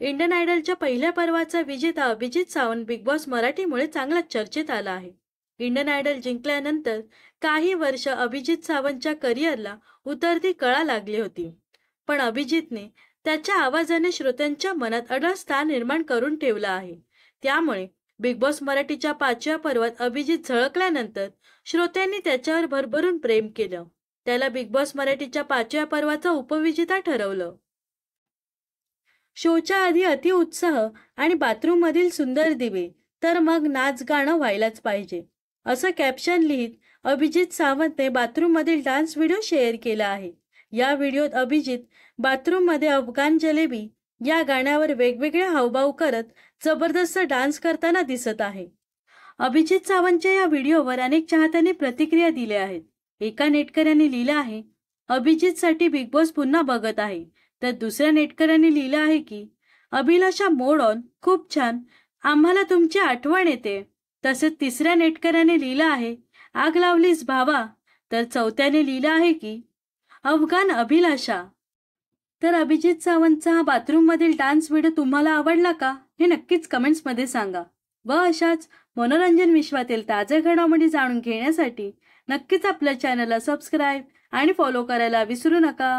Indian आयडलच्या पहिल्या पर्वाचा विजेता अभिजित सावंत बिग बॉस मराठीमुळे चांगला चर्चेत आला आहे इंडियन आयडल जिंकल्यानंतर काही वर्ष अभिजित सावंतच्या करिअरला उतरती कळा लागली होती पण अभिजितने त्याच्या आवाजाने श्रोत्यांच्या मनात अडळ स्थान निर्माण करून ठेवलं आहे त्यामुळे बिग बॉस मराठीच्या पाचव्या पर्वात अभिजित झळकल्यानंतर श्रोत्यांनी त्याच्यावर भरभरून प्रेम केलं त्याला बिग बॉस मराठीच्या पाचव्या पर्वाचा उपविजेता ठरवलं शोच्या आधी अतिउत्साह आणि बाथरूममधील सुंदर दिवे तर मग नाच गाणं व्हायलाच पाहिजे असं कॅप्शन लिहित अभिजित सावंतने बाथरूममधील डान्स व्हिडिओ शेअर केला आहे या व्हिडिओत अभिजित बाथरूममध्ये अफगान जलेबी या गाण्यावर वेगवेगळे हावभाव करत जबरदस्त डान्स करताना दिसत आहे अभिजित सावंतच्या या व्हिडिओवर अनेक चाहत्यांनी प्रतिक्रिया दिल्या आहेत एका नेटकऱ्याने लिहिलं आहे अभिजितसाठी बिग बॉस पुन्हा बघत आहे तर दुसऱ्या नेटकऱ्याने लिहिलं आहे की अभिलाषा मोड ऑन खूप छान आम्हाला तुमची आठवण येते तसेच तिसऱ्या नेटकऱ्याने लिहिलं आहे आग लावलीस भावा तर चौथ्याने लिहिलं आहे की अफगान अभिलाषा तर अभिजित सावंतचा हा बाथरूममधील डान्स व्हिडिओ तुम्हाला आवडला का हे नक्कीच कमेंट्समध्ये सांगा व अशाच मनोरंजन विश्वातील ताज्या घडामोडी जाणून घेण्यासाठी नक्कीच आपल्या चॅनलला सबस्क्राईब आणि फॉलो करायला विसरू नका